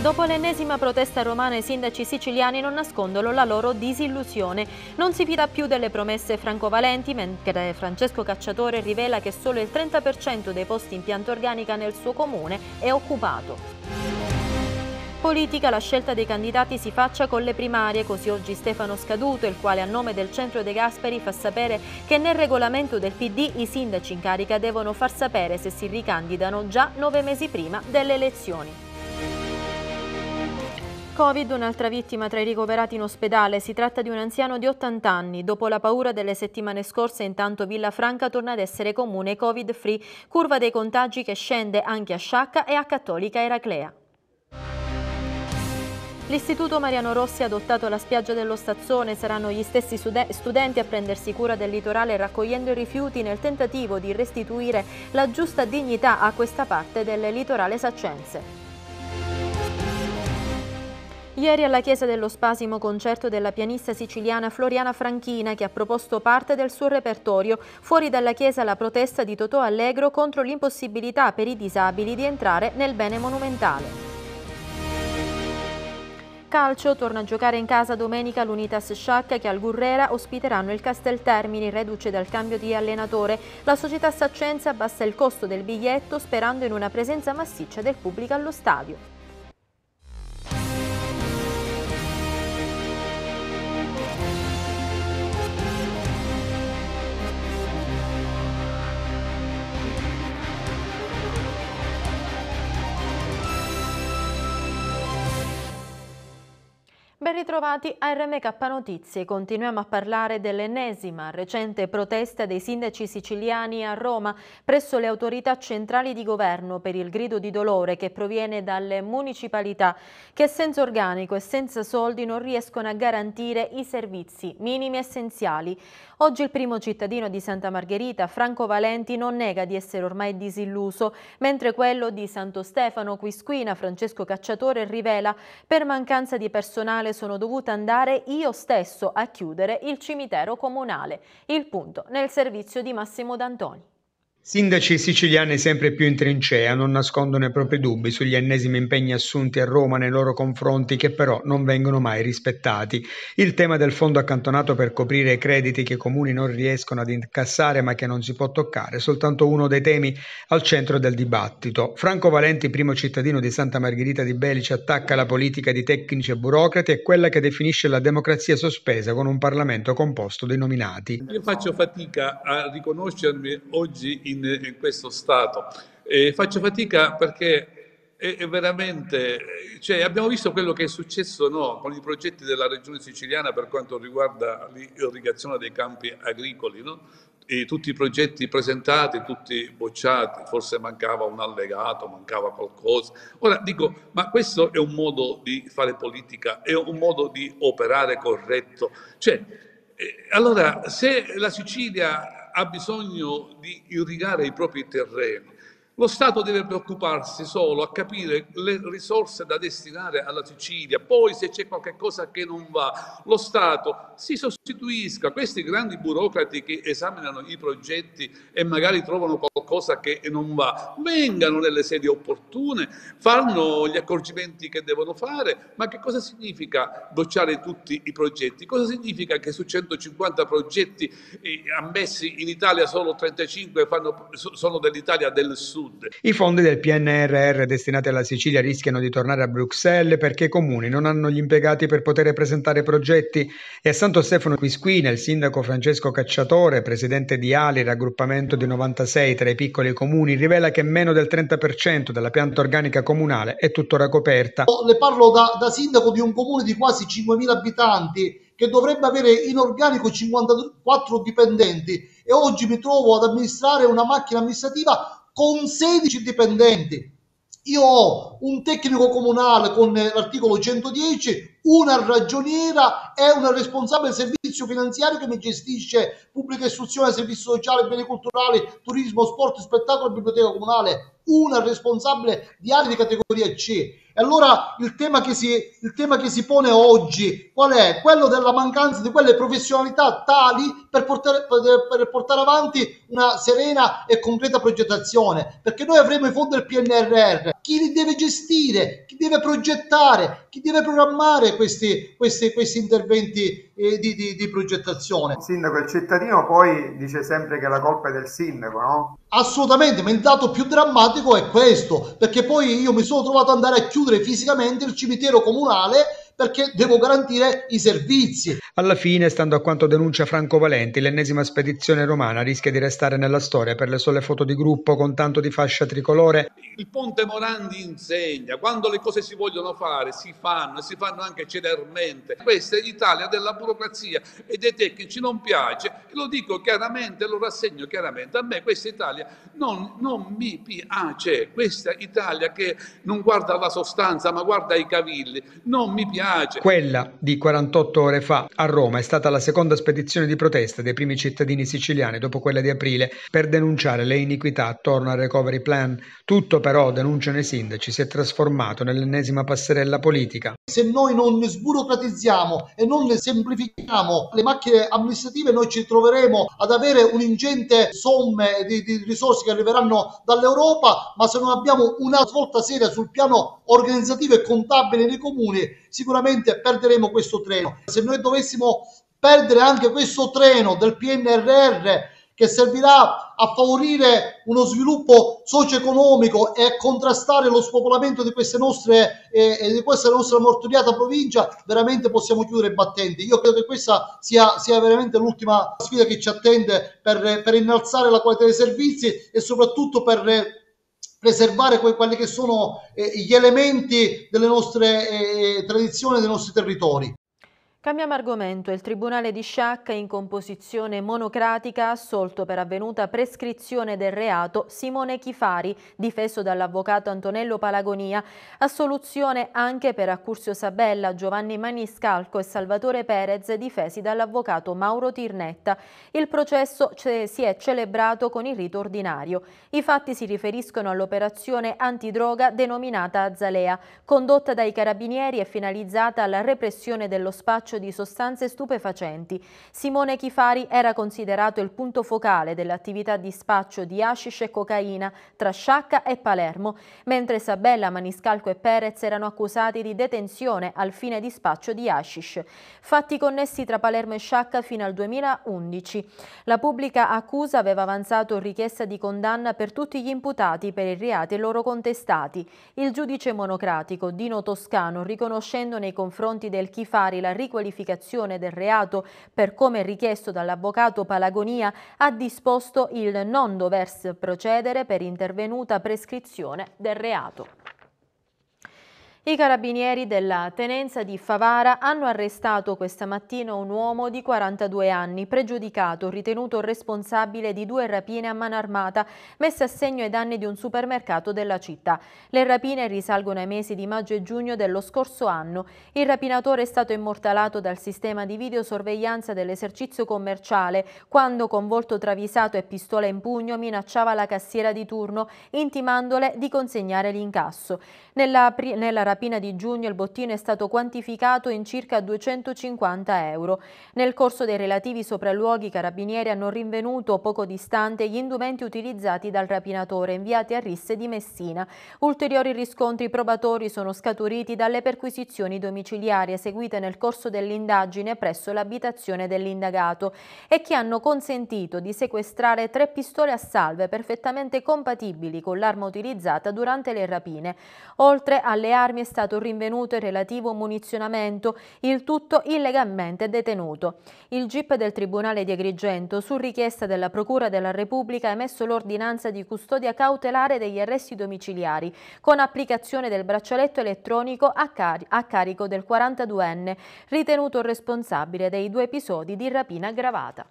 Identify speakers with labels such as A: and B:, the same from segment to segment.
A: Dopo l'ennesima protesta romana i sindaci siciliani non nascondono la loro disillusione. Non si fida più delle promesse francovalenti, mentre Francesco Cacciatore rivela che solo il 30% dei posti in pianta organica nel suo comune è occupato politica la scelta dei candidati si faccia con le primarie, così oggi Stefano Scaduto, il quale a nome del centro De Gasperi fa sapere che nel regolamento del PD i sindaci in carica devono far sapere se si ricandidano già nove mesi prima delle elezioni. Covid, un'altra vittima tra i ricoverati in ospedale. Si tratta di un anziano di 80 anni. Dopo la paura delle settimane scorse, intanto Villa Franca torna ad essere comune Covid-free, curva dei contagi che scende anche a Sciacca e a Cattolica Eraclea. L'Istituto Mariano Rossi ha adottato la spiaggia dello Stazzone, saranno gli stessi studenti a prendersi cura del litorale raccogliendo i rifiuti nel tentativo di restituire la giusta dignità a questa parte del litorale saccense. Ieri alla chiesa dello Spasimo concerto della pianista siciliana Floriana Franchina che ha proposto parte del suo repertorio. Fuori dalla chiesa la protesta di Totò Allegro contro l'impossibilità per i disabili di entrare nel bene monumentale. Calcio torna a giocare in casa domenica l'Unitas Sciacca che al Gurrera ospiteranno il Castel Termini, reduce dal cambio di allenatore. La società Saccenza abbassa il costo del biglietto sperando in una presenza massiccia del pubblico allo stadio. Ben ritrovati a RMK Notizie. Continuiamo a parlare dell'ennesima recente protesta dei sindaci siciliani a Roma presso le autorità centrali di governo per il grido di dolore che proviene dalle municipalità che senza organico e senza soldi non riescono a garantire i servizi minimi essenziali. Oggi il primo cittadino di Santa Margherita, Franco Valenti, non nega di essere ormai disilluso, mentre quello di Santo Stefano, Quisquina, Francesco Cacciatore rivela per mancanza di personale sono dovuta andare io stesso a chiudere il cimitero comunale, il punto nel servizio di Massimo D'Antoni.
B: Sindaci siciliani sempre più in trincea non nascondono i propri dubbi sugli ennesimi impegni assunti a Roma nei loro confronti che però non vengono mai rispettati. Il tema del fondo accantonato per coprire i crediti che i comuni non riescono ad incassare ma che non si può toccare è soltanto uno dei temi al centro del dibattito. Franco Valenti, primo cittadino di Santa Margherita di Belice, attacca la politica di tecnici e burocrati e quella che definisce la democrazia sospesa con un Parlamento composto dai nominati. Io
C: faccio fatica a riconoscermi oggi in, in questo stato. E faccio fatica perché è, è veramente, cioè, abbiamo visto quello che è successo no, con i progetti della regione siciliana per quanto riguarda l'irrigazione dei campi agricoli, no? tutti i progetti presentati, tutti bocciati, forse mancava un allegato, mancava qualcosa. Ora dico, ma questo è un modo di fare politica, è un modo di operare corretto. Cioè, eh, allora, se la Sicilia ha bisogno di irrigare i propri terreni lo Stato deve preoccuparsi solo a capire le risorse da destinare alla Sicilia, poi se c'è qualcosa che non va, lo Stato si sostituisca. Questi grandi burocrati che esaminano i progetti e magari trovano qualcosa che non va, vengano nelle sedi opportune, fanno gli accorgimenti che devono fare, ma che cosa significa bocciare tutti i progetti? Cosa significa che su 150 progetti eh, ammessi in Italia solo 35 fanno, sono dell'Italia del Sud? Sud. I
B: fondi del PNRR destinati alla Sicilia rischiano di tornare a Bruxelles perché i comuni non hanno gli impiegati per poter presentare progetti e a Santo Stefano Quisquina il sindaco Francesco Cacciatore, presidente di Ali, raggruppamento di 96 tra i piccoli comuni, rivela che meno del 30% della pianta organica comunale è tuttora coperta. Oh,
D: le parlo da, da sindaco di un comune di quasi 5.000 abitanti che dovrebbe avere in organico 54 dipendenti e oggi mi trovo ad amministrare una macchina amministrativa con 16 dipendenti. Io ho un tecnico comunale con eh, l'articolo 110, una ragioniera e una responsabile servizio finanziario che mi gestisce pubblica istruzione, servizi sociali, beni culturali, turismo, sport, spettacolo, e biblioteca comunale, una responsabile di aree di categoria C e allora il tema, si, il tema, che si, pone oggi qual è? Quello della mancanza di quelle professionalità tali per portare, per, per portare avanti una serena e completa progettazione, perché noi avremo i fondi del PNRR, chi li deve gestire, chi deve progettare, chi deve programmare questi, questi, questi interventi eh, di, di, di, progettazione. Il sindaco, il cittadino poi dice sempre che la colpa è del sindaco, no? Assolutamente, ma il dato più drammatico è questo, perché poi io mi sono trovato ad andare a
B: chiudere fisicamente il cimitero comunale perché devo garantire i servizi. Alla fine, stando a quanto denuncia Franco Valenti, l'ennesima spedizione romana rischia di restare nella storia per le sole foto di gruppo con tanto di fascia tricolore.
C: Il Ponte Morandi insegna, quando le cose si vogliono fare si fanno e si fanno anche celermente. Questa è l'Italia della burocrazia e dei tecnici, non piace lo dico chiaramente, lo rassegno chiaramente. A me questa Italia non, non mi piace, questa Italia che non guarda la sostanza ma guarda i cavilli, non mi piace.
B: Quella di 48 ore fa a Roma è stata la seconda spedizione di protesta dei primi cittadini siciliani dopo quella di aprile per denunciare le iniquità attorno al recovery plan. Tutto però, denunciano i sindaci, si è trasformato nell'ennesima passerella politica.
D: Se noi non sburocratizziamo
B: e non semplifichiamo
D: le macchine amministrative, noi ci troveremo ad avere un'ingente somme di, di risorse che arriveranno dall'Europa, ma se non abbiamo una svolta seria sul piano organizzativo e contabile nei comuni, sicuramente perderemo questo treno. Se noi dovessimo dovessimo perdere anche questo treno del PNRR che servirà a favorire uno sviluppo socio-economico e a contrastare lo spopolamento di, queste nostre, eh, di questa nostra mortoriata provincia, veramente possiamo chiudere i battenti. Io credo che questa sia, sia veramente l'ultima sfida che ci attende per, per innalzare la qualità dei servizi e soprattutto per preservare que- quelli che sono eh, gli elementi delle nostre eh, tradizioni, dei nostri territori.
A: Cambiamo argomento. Il Tribunale di Sciacca in composizione monocratica ha assolto per avvenuta prescrizione del reato Simone Chifari, difeso dall'avvocato Antonello Palagonia, assoluzione anche per Accursio Sabella, Giovanni Maniscalco e Salvatore Perez, difesi dall'avvocato Mauro Tirnetta. Il processo si è celebrato con il rito ordinario. I fatti si riferiscono all'operazione antidroga denominata Azalea, condotta dai carabinieri e finalizzata alla repressione dello spaccio spaccio di sostanze stupefacenti. Simone Chifari era considerato il punto focale dell'attività di spaccio di hashish e cocaina tra Sciacca e Palermo, mentre Sabella, Maniscalco e Perez erano accusati di detenzione al fine di spaccio di hashish. Fatti connessi tra Palermo e Sciacca fino al 2011. La pubblica accusa aveva avanzato richiesta di condanna per tutti gli imputati per i reati loro contestati. Il giudice monocratico Dino Toscano, riconoscendo nei confronti del Chifari la riqualificazione riqualificazione del reato per come richiesto dall'avvocato Palagonia ha disposto il non doversi procedere per intervenuta prescrizione del reato. I carabinieri della tenenza di Favara hanno arrestato questa mattina un uomo di 42 anni, pregiudicato, ritenuto responsabile di due rapine a mano armata messe a segno ai danni di un supermercato della città. Le rapine risalgono ai mesi di maggio e giugno dello scorso anno. Il rapinatore è stato immortalato dal sistema di videosorveglianza dell'esercizio commerciale quando con volto travisato e pistola in pugno minacciava la cassiera di turno intimandole di consegnare l'incasso. Nella, nella rapina rapina di giugno il bottino è stato quantificato in circa 250 euro. Nel corso dei relativi sopralluoghi i carabinieri hanno rinvenuto poco distante gli indumenti utilizzati dal rapinatore inviati a risse di Messina. Ulteriori riscontri probatori sono scaturiti dalle perquisizioni domiciliari eseguite nel corso dell'indagine presso l'abitazione dell'indagato e che hanno consentito di sequestrare tre pistole a salve perfettamente compatibili con l'arma utilizzata durante le rapine, oltre alle armi armi è stato rinvenuto il relativo munizionamento, il tutto illegalmente detenuto. Il GIP del Tribunale di Agrigento, su richiesta della Procura della Repubblica, ha emesso l'ordinanza di custodia cautelare degli arresti domiciliari, con applicazione del braccialetto elettronico a, car a carico del 42enne, ritenuto responsabile dei due episodi di rapina aggravata.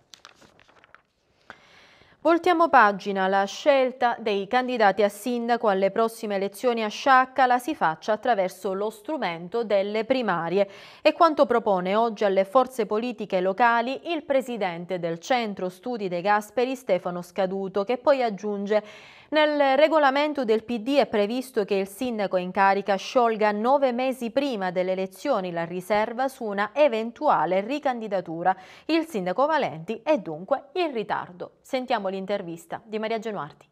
A: Voltiamo pagina, la scelta dei candidati a sindaco alle prossime elezioni a Sciacca la si faccia attraverso lo strumento delle primarie e quanto propone oggi alle forze politiche locali il presidente del Centro Studi De Gasperi Stefano Scaduto che poi aggiunge nel regolamento del PD è previsto che il sindaco in carica sciolga nove mesi prima delle elezioni la riserva su una eventuale ricandidatura. Il sindaco Valenti è dunque in ritardo. Sentiamo l'intervista di Maria
E: Genuarti.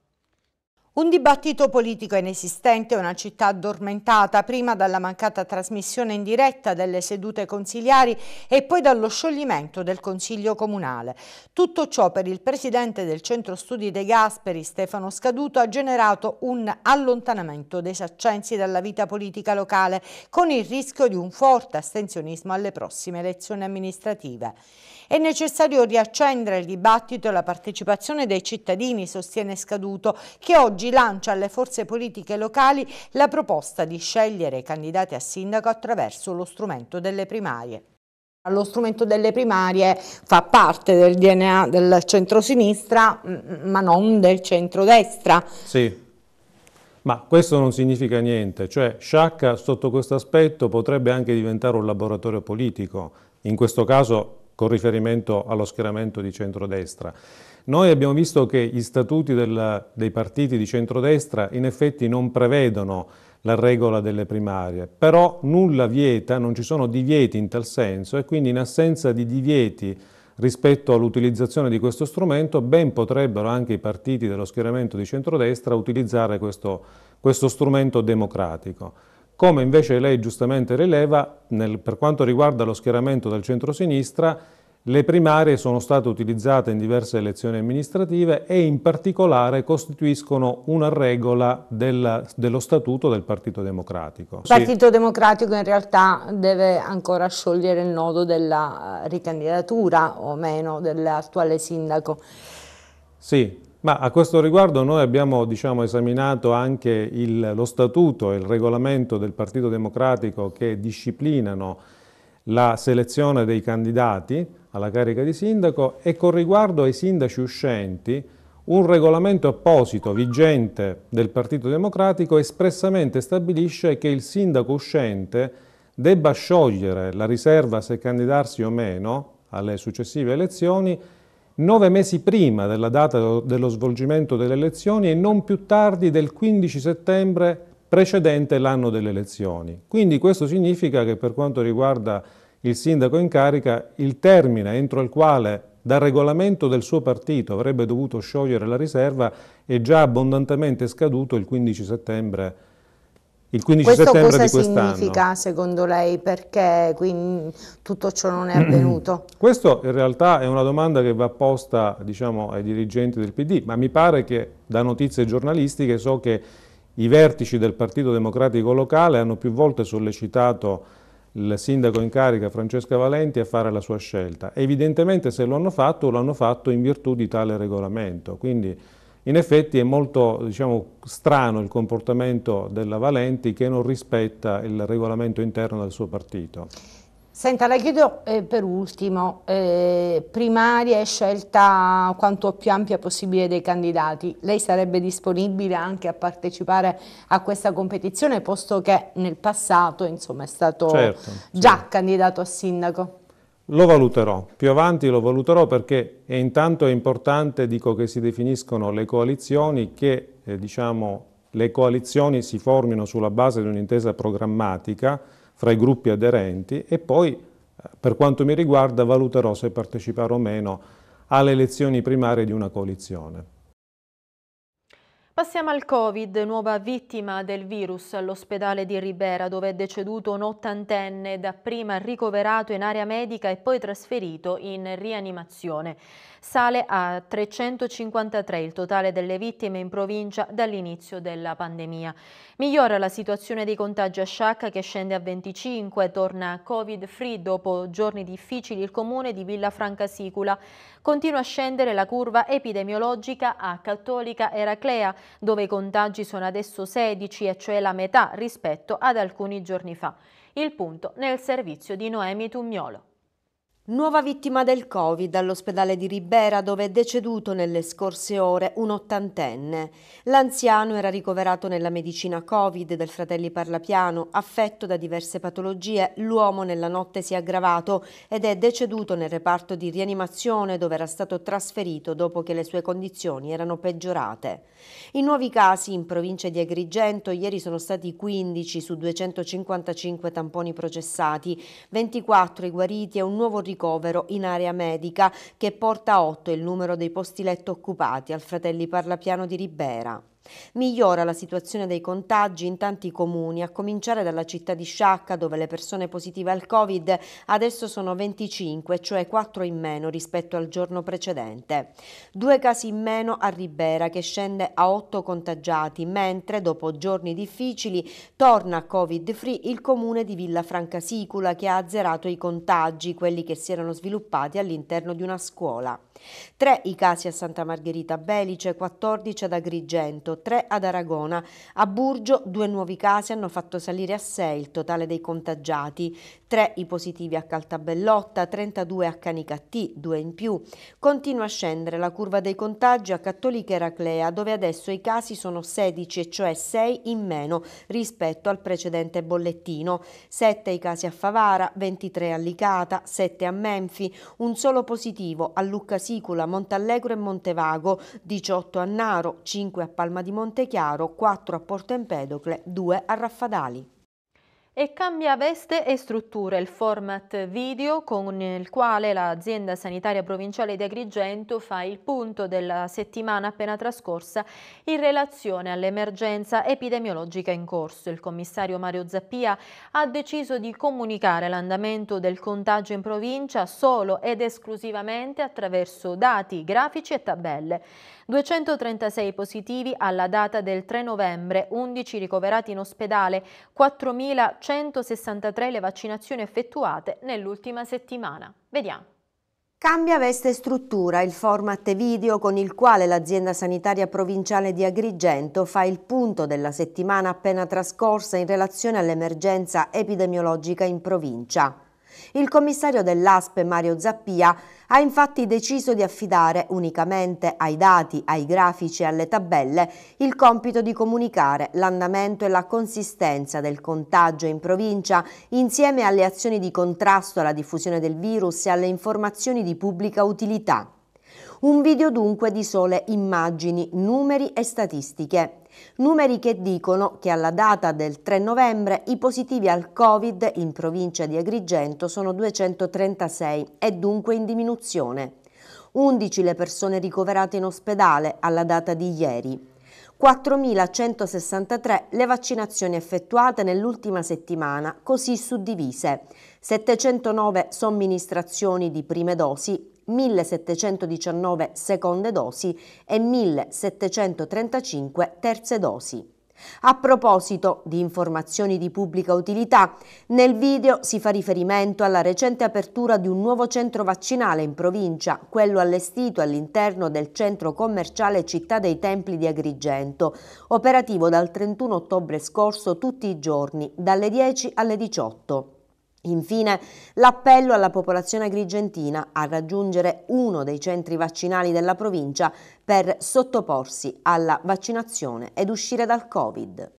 E: Un dibattito politico inesistente, una città addormentata prima dalla mancata trasmissione in diretta delle sedute consigliari e poi dallo scioglimento del Consiglio Comunale. Tutto ciò per il presidente del Centro Studi De Gasperi, Stefano Scaduto, ha generato un allontanamento dei saccensi dalla vita politica locale, con il rischio di un forte astensionismo alle prossime elezioni amministrative. È necessario riaccendere il dibattito e la partecipazione dei cittadini, sostiene Scaduto, che oggi lancia alle forze politiche locali la proposta di scegliere i candidati a sindaco attraverso lo strumento delle primarie. Lo strumento delle primarie fa parte del DNA del centro-sinistra, mm, ma non del centro-destra.
F: Sì. Ma questo non significa niente, cioè Sciacca sotto questo aspetto potrebbe anche diventare un laboratorio politico, in questo caso con riferimento allo schieramento di centrodestra. Noi abbiamo visto che gli statuti del, dei partiti di centrodestra in effetti non prevedono la regola delle primarie, però nulla vieta, non ci sono divieti in tal senso e quindi in assenza di divieti rispetto all'utilizzazione di questo strumento, ben potrebbero anche i partiti dello schieramento di centrodestra utilizzare questo, questo strumento democratico come invece lei giustamente rileva, nel, per quanto riguarda lo schieramento del centro-sinistra, le primarie sono state utilizzate in diverse elezioni amministrative e in particolare costituiscono una regola del, dello statuto del Partito Democratico. Il Partito
E: sì. Democratico in realtà deve ancora sciogliere il nodo della ricandidatura o meno dell'attuale sindaco.
F: Sì, ma a questo riguardo noi abbiamo diciamo, esaminato anche il, lo statuto e il regolamento del Partito Democratico che disciplinano la selezione dei candidati alla carica di sindaco e con riguardo ai sindaci uscenti un regolamento apposito vigente del Partito Democratico espressamente stabilisce che il sindaco uscente debba sciogliere la riserva se candidarsi o meno alle successive elezioni nove mesi prima della data dello svolgimento delle elezioni e non più tardi del 15 settembre precedente l'anno delle elezioni. Quindi questo significa che per quanto riguarda il sindaco in carica, il termine entro il quale dal regolamento del suo partito avrebbe dovuto sciogliere la riserva è già abbondantemente scaduto il 15 settembre il 15 Questo settembre di quest'anno. Questo cosa significa
E: secondo lei? Perché quindi, tutto ciò non è avvenuto?
F: Questo in realtà è una domanda che va posta diciamo, ai dirigenti del PD, ma mi pare che da notizie giornalistiche so che i vertici del Partito Democratico locale hanno più volte sollecitato il sindaco in carica Francesca Valenti a fare la sua scelta. Evidentemente se lo hanno fatto, lo hanno fatto in virtù di tale regolamento. Quindi in effetti è molto diciamo, strano il comportamento della Valenti che non rispetta il regolamento interno del suo partito.
E: Senta, la chiedo eh, per ultimo, eh, primaria e scelta quanto più ampia possibile dei candidati, lei sarebbe disponibile anche a partecipare a questa competizione posto che nel passato insomma, è stato certo, già sì. candidato a sindaco?
F: Lo valuterò, più avanti lo valuterò perché e intanto è importante, dico che si definiscono le coalizioni, che eh, diciamo, le coalizioni si formino sulla base di un'intesa programmatica fra i gruppi aderenti e poi eh, per quanto mi riguarda valuterò se partecipare o meno alle elezioni primarie di una coalizione.
A: Passiamo al Covid, nuova vittima del virus all'ospedale di Ribera dove è deceduto un ottantenne dapprima ricoverato in area medica e poi trasferito in rianimazione. Sale a 353 il totale delle vittime in provincia dall'inizio della pandemia. Migliora la situazione dei contagi a Sciacca che scende a 25, torna Covid free dopo giorni difficili il comune di Villafranca Sicula Continua a scendere la curva epidemiologica a Cattolica Eraclea, dove i contagi sono adesso 16, e cioè la metà rispetto ad alcuni giorni fa. Il punto nel servizio di Noemi Tugniolo.
G: Nuova vittima del Covid all'ospedale di Ribera dove è deceduto nelle scorse ore un ottantenne. L'anziano era ricoverato nella medicina Covid del Fratelli Parlapiano, affetto da diverse patologie, l'uomo nella notte si è aggravato ed è deceduto nel reparto di rianimazione dove era stato trasferito dopo che le sue condizioni erano peggiorate. I nuovi casi in provincia di Agrigento ieri sono stati 15 su 255 tamponi processati, 24 i guariti e un nuovo ricorso ricovero in area medica che porta a 8 il numero dei posti letto occupati al Fratelli Parlapiano di Ribera. Migliora la situazione dei contagi in tanti comuni, a cominciare dalla città di Sciacca, dove le persone positive al Covid adesso sono 25, cioè 4 in meno rispetto al giorno precedente. Due casi in meno a Ribera, che scende a 8 contagiati, mentre dopo giorni difficili torna Covid-free il comune di Villa Francasicula, che ha azzerato i contagi, quelli che si erano sviluppati all'interno di una scuola. 3 i casi a Santa Margherita Belice, 14 ad Agrigento, 3 ad Aragona. A Burgio due nuovi casi hanno fatto salire a 6 il totale dei contagiati, 3 i positivi a Caltabellotta, 32 a Canicattì, 2 in più. Continua a scendere la curva dei contagi a Cattolica Eraclea, dove adesso i casi sono 16, cioè 6 in meno rispetto al precedente bollettino. 7 i casi a Favara, 23 a Licata, 7 a Menfi, un solo positivo a Lucca Sicula, Montallegro e Montevago, 18 a Naro, 5 a Palma di Montechiaro, 4 a Porto Empedocle, 2 a Raffadali
A: e cambia veste e struttura il format video con il quale l'azienda sanitaria provinciale di Agrigento fa il punto della settimana appena trascorsa in relazione all'emergenza epidemiologica in corso. Il commissario Mario Zappia ha deciso di comunicare l'andamento del contagio in provincia solo ed esclusivamente attraverso dati, grafici e tabelle. 236 positivi alla data del 3 novembre, 11 ricoverati in ospedale, 4.100 163 le vaccinazioni effettuate nell'ultima settimana. Vediamo.
G: Cambia veste e struttura il format video con il quale l'azienda sanitaria provinciale di Agrigento fa il punto della settimana appena trascorsa in relazione all'emergenza epidemiologica in provincia. Il commissario dell'ASPE Mario Zappia ha infatti deciso di affidare unicamente ai dati, ai grafici e alle tabelle il compito di comunicare l'andamento e la consistenza del contagio in provincia insieme alle azioni di contrasto alla diffusione del virus e alle informazioni di pubblica utilità. Un video dunque di sole immagini, numeri e statistiche. Numeri che dicono che alla data del 3 novembre i positivi al Covid in provincia di Agrigento sono 236 e dunque in diminuzione. 11 le persone ricoverate in ospedale alla data di ieri. 4.163 le vaccinazioni effettuate nell'ultima settimana, così suddivise. 709 somministrazioni di prime dosi 1719 seconde dosi e 1735 terze dosi. A proposito di informazioni di pubblica utilità, nel video si fa riferimento alla recente apertura di un nuovo centro vaccinale in provincia, quello allestito all'interno del centro commerciale Città dei Templi di Agrigento, operativo dal 31 ottobre scorso tutti i giorni, dalle 10 alle 18. Infine, l'appello alla popolazione agrigentina a raggiungere uno dei centri vaccinali della provincia per sottoporsi alla vaccinazione ed uscire dal Covid.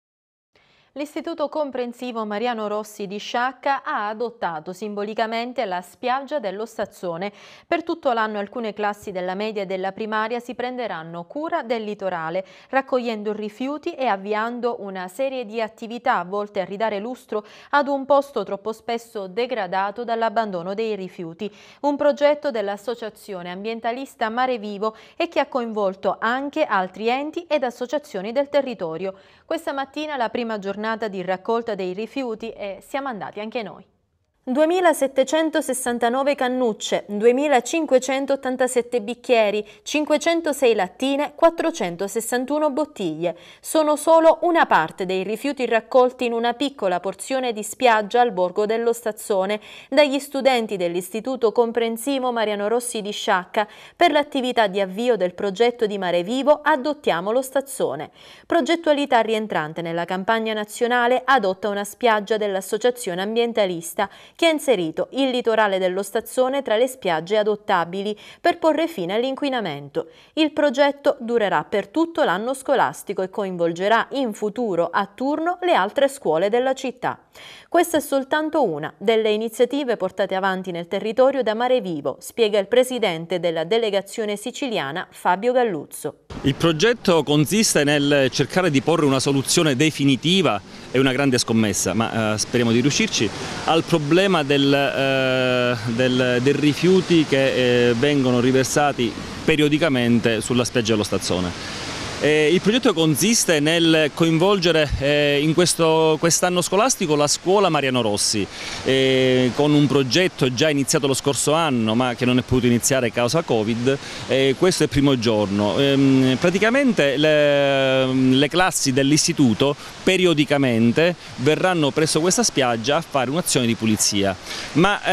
A: L'Istituto Comprensivo Mariano Rossi di Sciacca ha adottato simbolicamente la spiaggia dello Stazzone. Per tutto l'anno alcune classi della media e della primaria si prenderanno cura del litorale, raccogliendo rifiuti e avviando una serie di attività volte a ridare lustro ad un posto troppo spesso degradato dall'abbandono dei rifiuti. Un progetto dell'associazione ambientalista Mare Vivo e che ha coinvolto anche altri enti ed associazioni del territorio. Questa mattina la prima giornata giornata di raccolta dei rifiuti e siamo andati anche noi. 2.769 cannucce, 2.587 bicchieri, 506 lattine, 461 bottiglie. Sono solo una parte dei rifiuti raccolti in una piccola porzione di spiaggia al borgo dello Stazzone dagli studenti dell'Istituto Comprensivo Mariano Rossi di Sciacca per l'attività di avvio del progetto di Mare Vivo Adottiamo lo Stazzone. Progettualità rientrante nella campagna nazionale Adotta una spiaggia dell'Associazione Ambientalista che ha inserito il litorale dello stazione tra le spiagge adottabili per porre fine all'inquinamento. Il progetto durerà per tutto l'anno scolastico e coinvolgerà in futuro a turno le altre scuole della città. Questa è soltanto una delle iniziative portate avanti nel territorio da Mare Vivo, spiega il presidente della delegazione siciliana Fabio Galluzzo.
H: Il progetto consiste nel cercare di porre una soluzione definitiva, è una grande scommessa, ma eh, speriamo di riuscirci, al problema del, eh, del, dei rifiuti che eh, vengono riversati periodicamente sulla spiaggia dello Stazzone. Eh, il progetto consiste nel coinvolgere eh, in quest'anno quest scolastico la scuola Mariano Rossi eh, con un progetto già iniziato lo scorso anno ma che non è potuto iniziare a causa Covid, eh, questo è il primo giorno. Ehm, praticamente le, le classi dell'istituto periodicamente verranno presso questa spiaggia a fare un'azione di pulizia, ma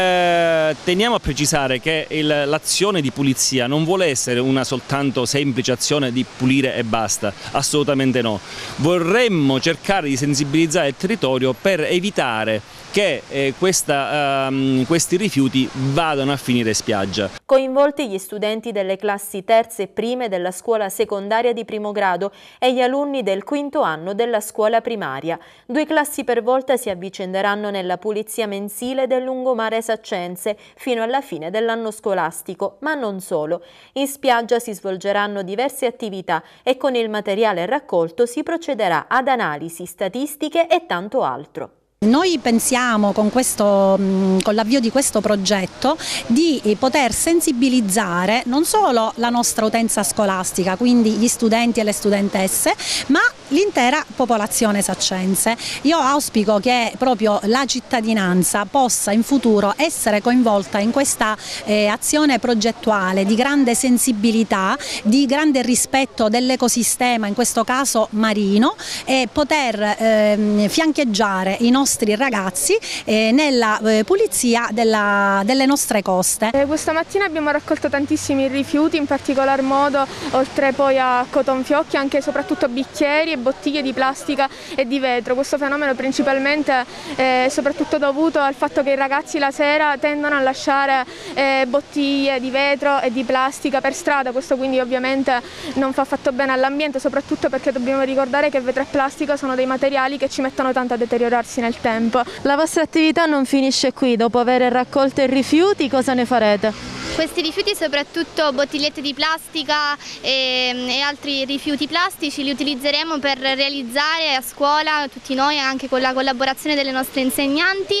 H: eh, teniamo a precisare che l'azione di pulizia non vuole essere una soltanto semplice azione di pulire e basta basta, assolutamente no. Vorremmo cercare di sensibilizzare il territorio per evitare che eh, questa, ehm, questi rifiuti vadano a finire spiaggia.
A: Coinvolti gli studenti delle classi terze e prime della scuola secondaria di primo grado e gli alunni del quinto anno della scuola primaria. Due classi per volta si avvicenderanno nella pulizia mensile del lungomare Saccense fino alla fine dell'anno scolastico, ma non solo. In spiaggia si svolgeranno diverse attività e con il materiale raccolto si procederà ad analisi, statistiche e tanto altro.
E: Noi pensiamo con, mm, con l'avvio di questo progetto di eh, poter sensibilizzare non solo la nostra utenza scolastica, quindi gli studenti e le studentesse, ma l'intera popolazione saccense. Io auspico che proprio la cittadinanza possa in futuro essere coinvolta in questa eh, azione progettuale di grande sensibilità, di grande rispetto dell'ecosistema, in questo caso marino, e poter eh, fiancheggiare i nostri nostri ragazzi eh, nella eh, pulizia della, delle nostre coste. Eh, questa mattina abbiamo raccolto tantissimi rifiuti, in particolar modo oltre poi a cotonfiocchi anche e soprattutto
A: bicchieri e bottiglie di plastica e di vetro. Questo fenomeno principalmente eh, è soprattutto dovuto al fatto che i ragazzi la sera tendono a lasciare eh, bottiglie di vetro e di plastica per strada, questo quindi ovviamente non fa affatto bene all'ambiente, soprattutto perché dobbiamo ricordare che vetro e plastica sono dei materiali che ci mettono tanto a deteriorarsi nel tempo. La vostra attività non finisce qui, dopo aver raccolto i rifiuti cosa ne farete?
G: Questi rifiuti, soprattutto bottigliette di plastica e, e altri rifiuti plastici, li utilizzeremo per realizzare a scuola, tutti noi, anche con la collaborazione delle nostre insegnanti,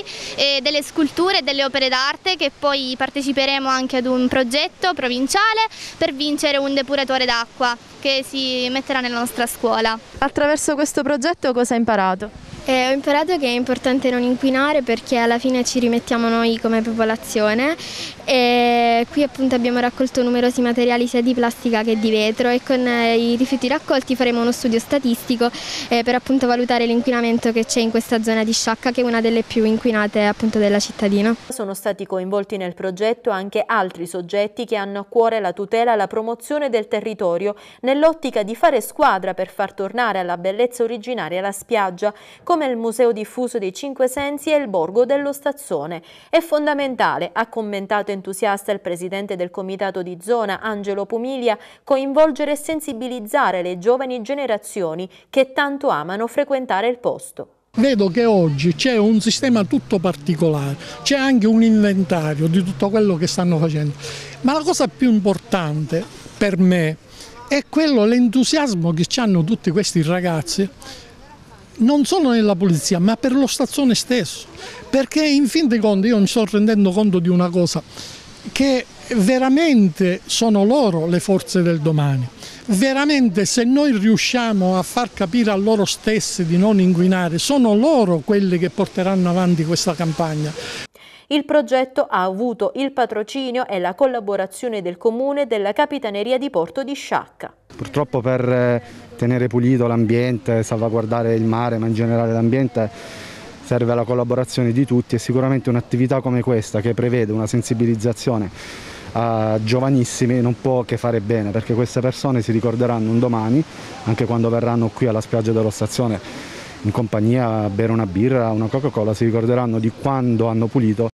G: delle sculture e delle opere d'arte che poi parteciperemo anche ad un
I: progetto provinciale per vincere un depuratore d'acqua che si metterà nella nostra scuola. Attraverso questo progetto cosa hai imparato? Eh, ho imparato che è importante non inquinare perché alla fine ci rimettiamo noi come popolazione e qui appunto abbiamo raccolto numerosi materiali sia di plastica che di vetro e con eh, i rifiuti raccolti faremo uno studio statistico eh, per appunto valutare l'inquinamento che c'è in questa zona di Sciacca che è una delle più inquinate appunto della cittadina.
A: Sono stati coinvolti nel progetto anche altri soggetti che hanno a cuore la tutela e la promozione del territorio nell'ottica di fare squadra per far tornare alla bellezza originaria la spiaggia, come il Museo diffuso dei Cinque Sensi e il Borgo dello Stazzone. È fondamentale, ha commentato entusiasta il presidente del comitato di zona Angelo Pumiglia, coinvolgere e sensibilizzare le giovani generazioni che tanto amano frequentare il posto.
J: Vedo che oggi c'è un sistema tutto particolare, c'è anche un inventario di tutto quello che stanno facendo, ma la cosa più importante per me è quello l'entusiasmo che hanno tutti questi ragazzi non solo nella polizia ma per lo stazione stesso, perché in fin dei conti io mi sto rendendo conto di una cosa, che veramente sono loro le forze del domani. Veramente se noi riusciamo a far capire a loro stesse di non inquinare, sono loro quelli che porteranno avanti questa campagna.
A: Il progetto ha avuto il patrocinio e la collaborazione del Comune della Capitaneria di Porto di Sciacca.
K: Purtroppo per eh, tenere pulito l'ambiente, salvaguardare il mare, ma in generale l'ambiente, serve la collaborazione di tutti e sicuramente un'attività come questa che prevede una sensibilizzazione a giovanissimi non può che fare bene perché queste persone si ricorderanno un domani, anche quando verranno qui alla spiaggia dello stazione in compagnia a bere una birra, una Coca-Cola, si ricorderanno di quando hanno pulito.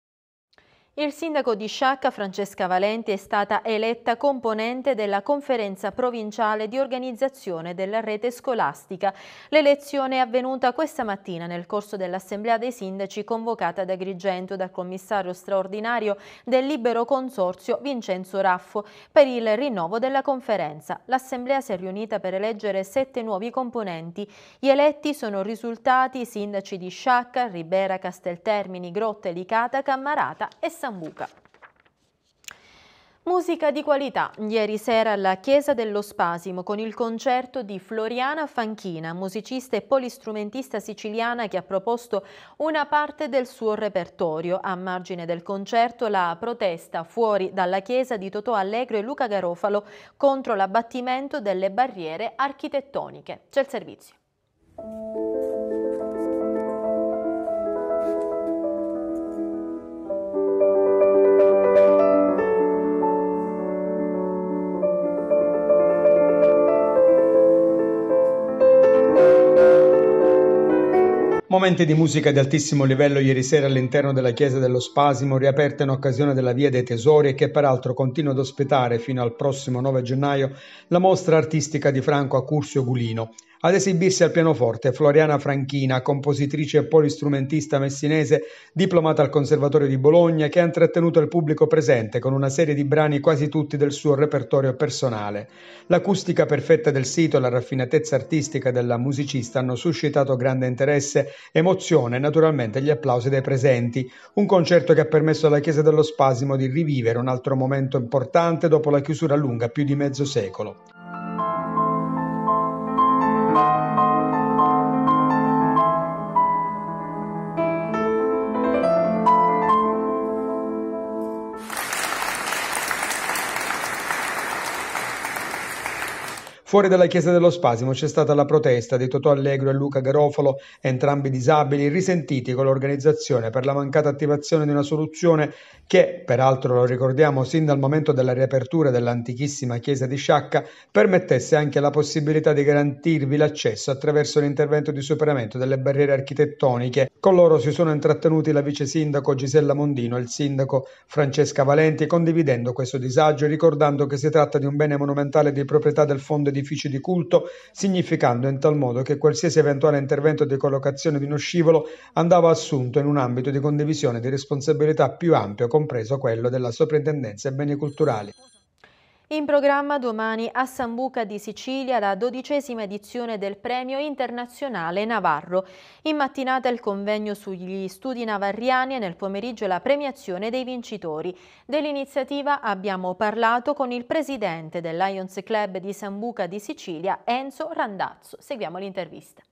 A: Il sindaco di Sciacca, Francesca Valenti, è stata eletta componente della conferenza provinciale di organizzazione della rete scolastica. L'elezione è avvenuta questa mattina nel corso dell'Assemblea dei Sindaci convocata da Grigento dal commissario straordinario del libero consorzio Vincenzo Raffo per il rinnovo della conferenza. L'Assemblea si è riunita per eleggere sette nuovi componenti. Gli eletti sono risultati i sindaci di Sciacca, Ribera, Casteltermini, Grotte, Licata, Cammarata e San Sambuca. Musica di qualità. Ieri sera alla Chiesa dello Spasimo con il concerto di Floriana Fanchina, musicista e polistrumentista siciliana che ha proposto una parte del suo repertorio. A margine del concerto la protesta fuori dalla Chiesa di Totò Allegro e Luca Garofalo contro l'abbattimento delle barriere architettoniche. C'è il servizio.
B: Momenti di musica di altissimo livello ieri sera all'interno della Chiesa dello Spasimo, riaperta in occasione della Via dei Tesori e che peraltro continua ad ospitare fino al prossimo 9 gennaio la mostra artistica di Franco Accursio Gulino, ad esibirsi al pianoforte Floriana Franchina, compositrice e polistrumentista messinese, diplomata al Conservatorio di Bologna, che ha intrattenuto il pubblico presente con una serie di brani quasi tutti del suo repertorio personale. L'acustica perfetta del sito e la raffinatezza artistica della musicista hanno suscitato grande interesse, emozione e naturalmente gli applausi dei presenti. Un concerto che ha permesso alla Chiesa dello Spasimo di rivivere un altro momento importante dopo la chiusura lunga più di mezzo secolo. Fuori dalla Chiesa dello Spasimo c'è stata la protesta di Totò Allegro e Luca Garofalo, entrambi disabili, risentiti con l'organizzazione per la mancata attivazione di una soluzione che, peraltro lo ricordiamo sin dal momento della riapertura dell'antichissima Chiesa di Sciacca, permettesse anche la possibilità di garantirvi l'accesso attraverso l'intervento di superamento delle barriere architettoniche. Con loro si sono intrattenuti la vice sindaco Gisella Mondino e il sindaco Francesca Valenti, condividendo questo disagio e ricordando che si tratta di un bene monumentale di proprietà del Fondo di edifici di culto, significando in tal modo che qualsiasi eventuale intervento di collocazione di uno scivolo andava assunto in un ambito di condivisione di responsabilità più ampio, compreso quello della soprintendenza e beni culturali.
A: In programma domani a Sambuca di Sicilia la dodicesima edizione del Premio Internazionale Navarro. In mattinata il convegno sugli studi navarriani e nel pomeriggio la premiazione dei vincitori. Dell'iniziativa abbiamo parlato con il presidente del Lions Club di Sambuca di Sicilia, Enzo Randazzo. Seguiamo l'intervista.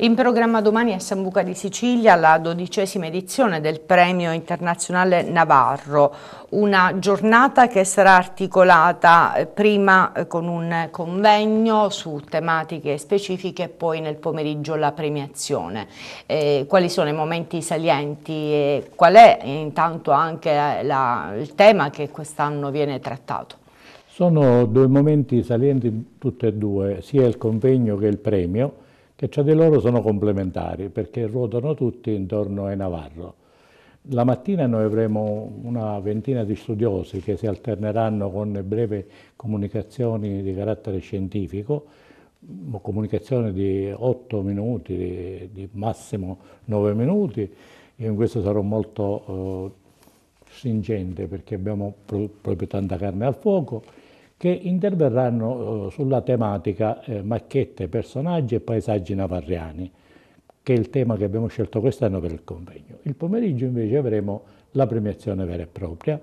E: In programma domani a San Buca di Sicilia la dodicesima edizione del Premio Internazionale Navarro, una giornata che sarà articolata eh, prima eh, con un convegno su tematiche specifiche e poi nel pomeriggio la premiazione. Eh, quali sono i momenti salienti e qual è eh, intanto anche la, il tema che quest'anno viene
J: trattato? Sono due momenti salienti tutti e due, sia il convegno che il premio che tra di loro sono complementari perché ruotano tutti intorno ai Navarro. La mattina noi avremo una ventina di studiosi che si alterneranno con breve comunicazioni di carattere scientifico, mm, comunicazioni di 8 minuti, di, di massimo 9 minuti. Io in questo sarò molto eh, stringente perché abbiamo proprio tanta carne al fuoco che interverranno eh, sulla tematica eh, macchette, personaggi e paesaggi navarriani, che è il tema che abbiamo scelto quest'anno per il convegno. Il pomeriggio invece avremo la premiazione vera e propria,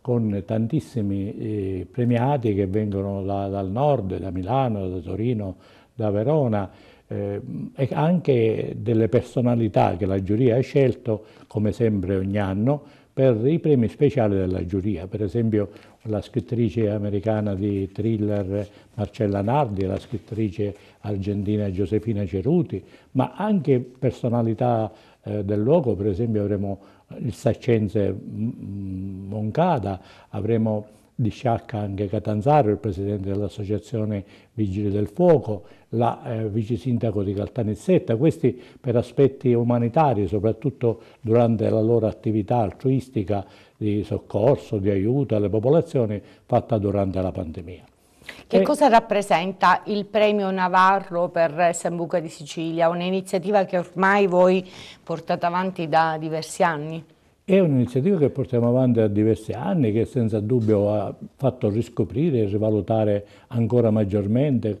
J: con tantissimi eh, premiati che vengono da, dal nord, da Milano, da Torino, da Verona, eh, e anche delle personalità che la giuria ha scelto, come sempre ogni anno, per i premi speciali della giuria, per esempio la scrittrice americana di thriller Marcella Nardi, la scrittrice argentina Giusefina Ceruti, ma anche personalità eh, del luogo, per esempio avremo il saccense Moncada, avremo di Sciacca anche Catanzaro, il presidente dell'Associazione Vigili del Fuoco, la eh, vice sindaco di Caltanissetta, questi per aspetti umanitari, soprattutto durante la loro attività altruistica di soccorso, di aiuto alle popolazioni fatta durante la pandemia.
E: Che e... cosa rappresenta il premio Navarro per Sambuca di Sicilia, un'iniziativa che ormai voi portate avanti da diversi anni?
J: È un'iniziativa che portiamo avanti da diversi anni, che senza dubbio ha fatto riscoprire e rivalutare ancora maggiormente,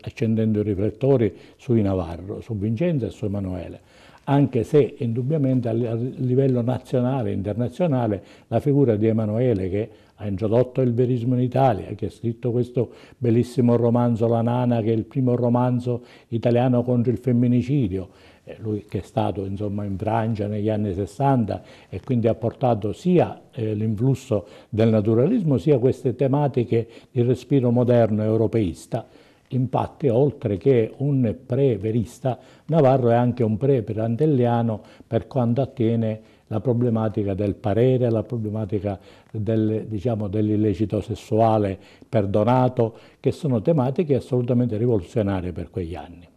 J: accendendo i riflettori sui Navarro, su Vincenzo e su Emanuele anche se indubbiamente a livello nazionale e internazionale la figura di Emanuele che ha introdotto il verismo in Italia, che ha scritto questo bellissimo romanzo La Nana, che è il primo romanzo italiano contro il femminicidio, lui che è stato insomma, in Francia negli anni 60 e quindi ha portato sia eh, l'influsso del naturalismo sia queste tematiche di respiro moderno europeista. Infatti, oltre che un pre-verista, Navarro è anche un pre-pirandelliano per quanto attiene la problematica del parere, la problematica del, diciamo, dell'illecito sessuale perdonato, che sono tematiche assolutamente rivoluzionarie per quegli anni.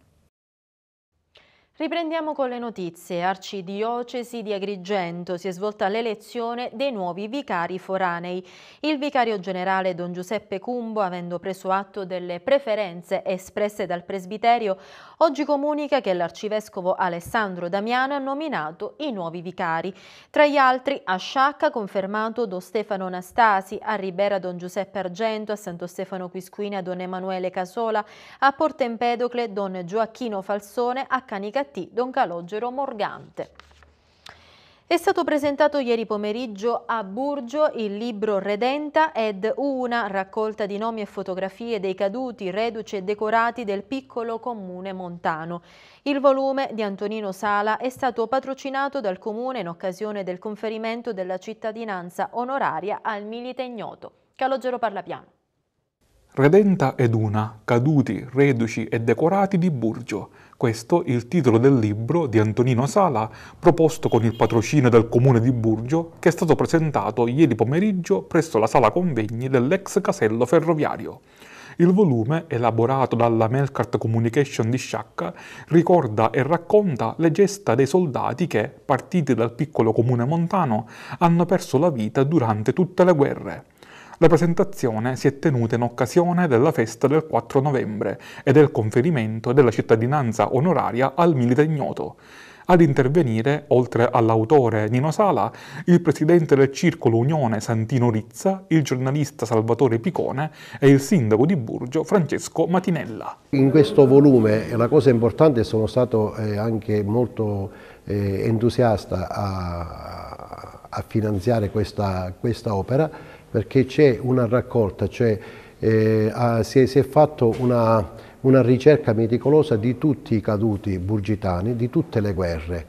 A: Riprendiamo con le notizie. Arcidiocesi di Agrigento si è svolta l'elezione dei nuovi vicari foranei. Il vicario generale Don Giuseppe Cumbo, avendo preso atto delle preferenze espresse dal presbiterio, oggi comunica che l'arcivescovo Alessandro Damiano ha nominato i nuovi vicari. Tra gli altri a Sciacca confermato Don Stefano Anastasi, a Ribera Don Giuseppe Argento, a Santo Stefano Quisquina Don Emanuele Casola, a Empedocle Don Gioacchino Falsone, a Canicatina T. Don Calogero Morgante. È stato presentato ieri pomeriggio a Burgio il libro Redenta ed una raccolta di nomi e fotografie dei caduti, reduci e decorati del piccolo comune montano. Il volume di Antonino Sala è stato patrocinato dal comune in occasione del conferimento della cittadinanza onoraria al milite ignoto. Calogero Parlapiano.
L: Redenta ed una, caduti, reduci e decorati di Burgio. Questo il titolo del libro di Antonino Sala, proposto con il patrocinio del comune di Burgio, che è stato presentato ieri pomeriggio presso la sala convegni dell'ex casello ferroviario. Il volume, elaborato dalla Melkart Communication di Sciacca, ricorda e racconta le gesta dei soldati che, partiti dal piccolo comune montano, hanno perso la vita durante tutte le guerre. La presentazione si è tenuta in occasione della festa del 4 novembre e del conferimento della cittadinanza onoraria al milite ignoto. Ad intervenire, oltre all'autore Nino Sala, il presidente del Circolo Unione Santino Rizza, il giornalista Salvatore Picone e il sindaco di Burgio Francesco Matinella. In questo volume
M: la cosa importante sono stato eh, anche molto eh, entusiasta a, a finanziare questa, questa opera perché c'è una raccolta, cioè eh, si, è, si, è, fatto una, una ricerca meticolosa di tutti i caduti burgitani, di tutte le guerre.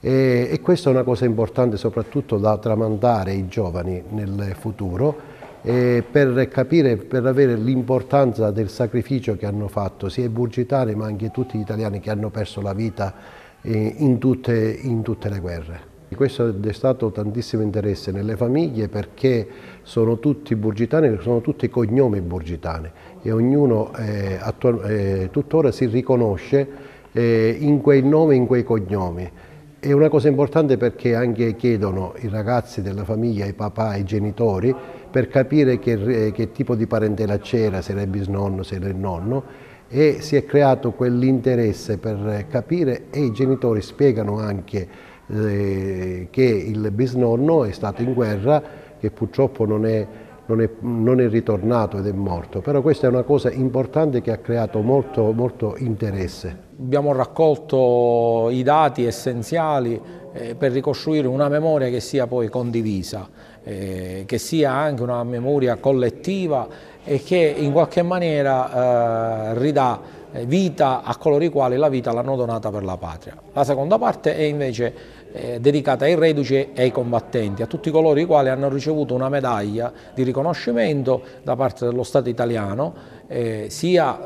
M: E, e, questa è una cosa importante soprattutto da tramandare ai giovani nel futuro eh, per capire, per avere l'importanza del sacrificio che hanno fatto sia i burgitani ma anche tutti gli italiani che hanno perso la vita eh, in, tutte, in tutte le guerre. Questo è stato tantissimo interesse nelle famiglie perché sono tutti burgitani, sono tutti cognomi burgitani e ognuno eh, eh, tuttora si riconosce eh, in quei nomi, in quei cognomi. È una cosa importante perché anche chiedono i ragazzi della famiglia, i papà, i genitori, per capire che, eh, che tipo di parentela c'era, se era il bisnonno, se era il nonno, e si è creato quell'interesse per eh, capire e i genitori spiegano anche eh, che il bisnonno è stato in guerra, che purtroppo non è, non, è, non è, ritornato ed è morto, però questa è una cosa importante che ha creato molto, molto
J: interesse. Abbiamo raccolto i dati essenziali eh, per ricostruire una memoria che sia poi condivisa, eh, che sia anche una memoria collettiva e che in qualche maniera ridà vita a coloro i quali la vita l'hanno donata per la patria. La seconda parte è invece eh, dedicata ai reduci e ai combattenti, a tutti coloro i quali hanno ricevuto una medaglia di riconoscimento da parte dello Stato italiano, eh, sia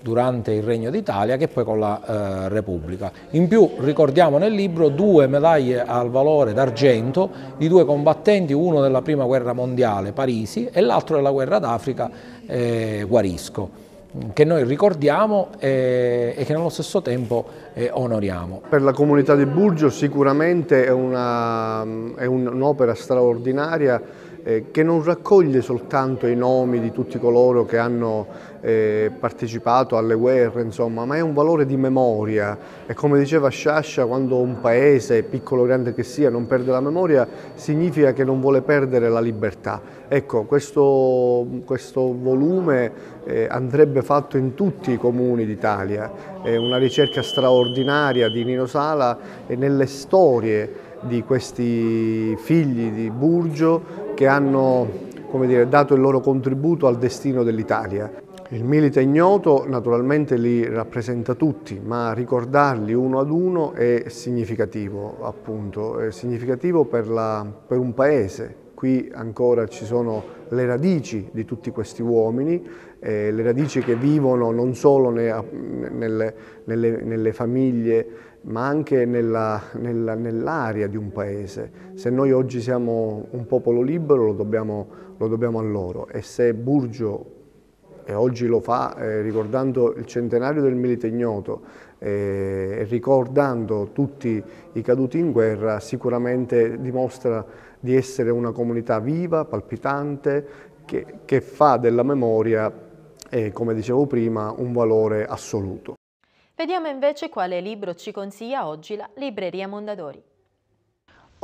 J: durante il Regno d'Italia che poi con la eh, Repubblica. In più ricordiamo nel libro due medaglie al valore d'argento di due combattenti, uno della Prima Guerra Mondiale, Parisi, e l'altro della Guerra d'Africa, eh, Guarisco che noi ricordiamo eh, e, che nello stesso tempo eh, onoriamo.
K: Per la comunità di Burgio sicuramente è un'opera un straordinaria eh, che non raccoglie soltanto i nomi di tutti coloro che hanno eh, partecipato alle guerre, insomma, ma è un valore di memoria e come diceva Sciascia, quando un paese, piccolo o grande che sia, non perde la memoria, significa che non vuole perdere la libertà. Ecco, questo, questo volume eh, andrebbe fatto in tutti i comuni d'Italia, è una ricerca straordinaria di Nino Sala e nelle storie di questi figli di Burgio che hanno dire, dato il loro contributo al destino dell'Italia. Il milite ignoto naturalmente li rappresenta tutti, ma ricordarli uno ad uno è significativo, appunto, è significativo per, la, per un paese. Qui ancora ci sono le radici di tutti questi uomini, eh, le radici che vivono non solo ne, nelle, nelle, nelle famiglie, ma anche nell'area nell di un paese. Se noi oggi siamo un popolo libero lo dobbiamo, lo dobbiamo a loro e se Burgio e oggi lo fa eh, ricordando il centenario del Milite Ignoto eh, e ricordando tutti i caduti in guerra, sicuramente dimostra di essere una comunità viva, palpitante, che, che fa della memoria, eh, come dicevo prima, un valore assoluto.
A: Vediamo invece quale libro ci consiglia oggi la Libreria Mondadori.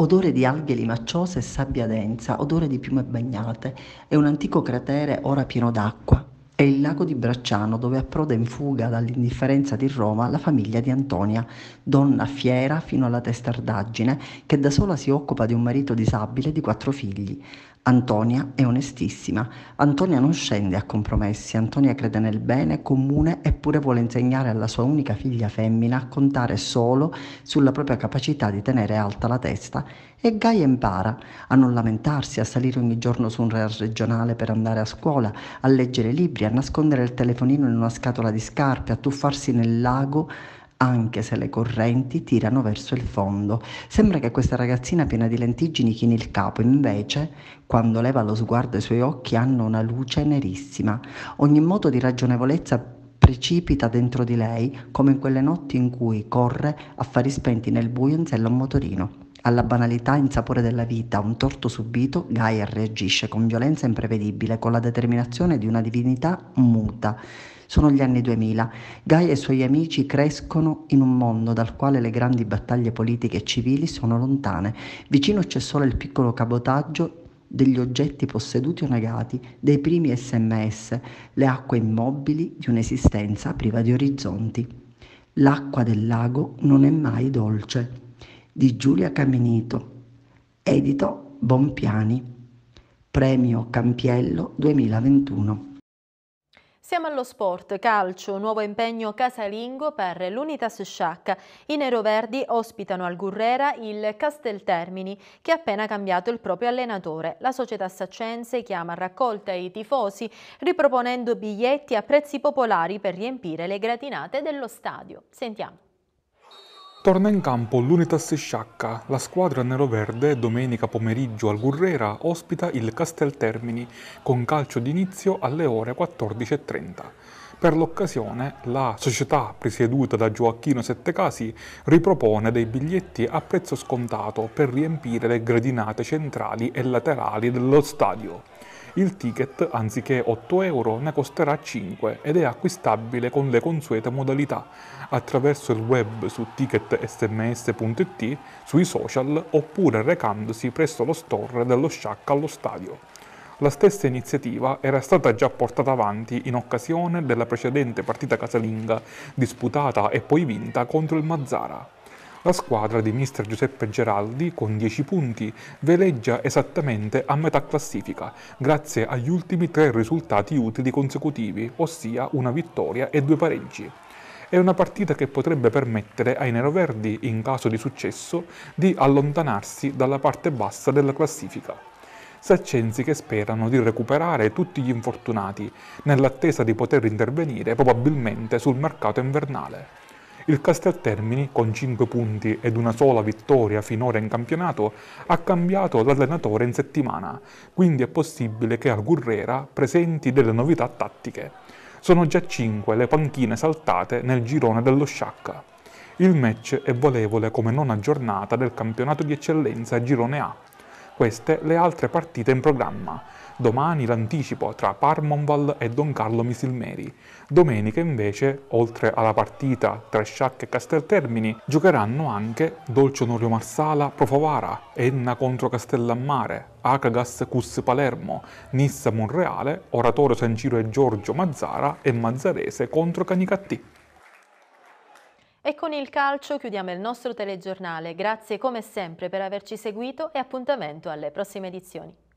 I: Odore di alghe limacciose e sabbia densa, odore di piume bagnate, è un antico cratere ora pieno d'acqua è il lago di Bracciano dove approda in fuga dall'indifferenza di Roma la famiglia di Antonia, donna fiera fino alla testardaggine, che da sola si occupa di un marito disabile e di quattro figli. Antonia è onestissima, Antonia non scende a compromessi, Antonia crede nel bene comune eppure vuole insegnare alla sua unica figlia femmina a contare solo sulla propria capacità di tenere alta la testa e Gaia impara a non lamentarsi, a salire ogni giorno su un rear regionale per andare a scuola, a leggere libri, a nascondere il telefonino in una scatola di scarpe, a tuffarsi nel lago anche se le correnti tirano verso il fondo. Sembra che questa ragazzina piena di lentiggini chini il capo, invece, quando leva lo sguardo i suoi occhi hanno una luce nerissima. Ogni moto di ragionevolezza precipita dentro di lei, come in quelle notti in cui corre a fari spenti nel buio in sella a un motorino. Alla banalità insapore della vita, un torto subito, Gaia reagisce con violenza imprevedibile, con la determinazione di una divinità muta. Sono gli anni 2000. Gaia e i suoi amici crescono in un mondo dal quale le grandi battaglie politiche e civili sono lontane. Vicino c'è solo il piccolo cabotaggio degli oggetti posseduti o negati, dei primi sms, le acque immobili di un'esistenza priva di orizzonti. L'acqua del lago non è mai dolce di Giulia Caminito, edito Bonpiani, premio Campiello 2021.
A: Siamo allo sport, calcio, nuovo impegno casalingo per l'Unitas Sciacca. I neroverdi ospitano al Gurrera il Casteltermini che ha appena cambiato il proprio allenatore. La società saccense chiama a raccolta i tifosi riproponendo biglietti a prezzi popolari per riempire le gratinate dello stadio. Sentiamo.
L: Torna in campo l'Unitas Sciacca, la squadra neroverde domenica pomeriggio al Gurrera ospita il Castel Termini con calcio d'inizio alle ore 14.30. Per l'occasione la società presieduta da Gioacchino Settecasi ripropone dei biglietti a prezzo scontato per riempire le gradinate centrali e laterali dello stadio. Il ticket, anziché 8 euro, ne costerà 5 ed è acquistabile con le consuete modalità, attraverso il web su ticketsms.it, sui social oppure recandosi presso lo store dello Shack allo stadio. La stessa iniziativa era stata già portata avanti in occasione della precedente partita casalinga disputata e poi vinta contro il Mazzara. La squadra di mister Giuseppe Geraldi, con 10 punti, veleggia esattamente a metà classifica, grazie agli ultimi tre risultati utili consecutivi, ossia una vittoria e due pareggi. È una partita che potrebbe permettere ai neroverdi, in caso di successo, di allontanarsi dalla parte bassa della classifica. Saccenzi che sperano di recuperare tutti gli infortunati, nell'attesa di poter intervenire probabilmente sul mercato invernale il Castel Termini, con 5 punti ed una sola vittoria finora in campionato, ha cambiato l'allenatore in settimana, quindi è possibile che al Gurrera presenti delle novità tattiche. Sono già 5 le panchine saltate nel girone dello Sciacca. Il match è volevole come nona giornata del campionato di eccellenza Girone A. Queste le altre partite in programma, domani l'anticipo tra Parmonval e Don Carlo Misilmeri. Domenica invece, oltre alla partita tra Sciacca e Casteltermini, giocheranno anche Dolce Onorio Marsala Profovara, Enna contro Castellammare, Acagas Cus Palermo, Nissa Monreale, Oratorio San Ciro e Giorgio Mazzara e Mazzarese contro Canicattì.
A: E con il calcio chiudiamo il nostro telegiornale. Grazie come sempre per averci seguito e appuntamento alle prossime edizioni.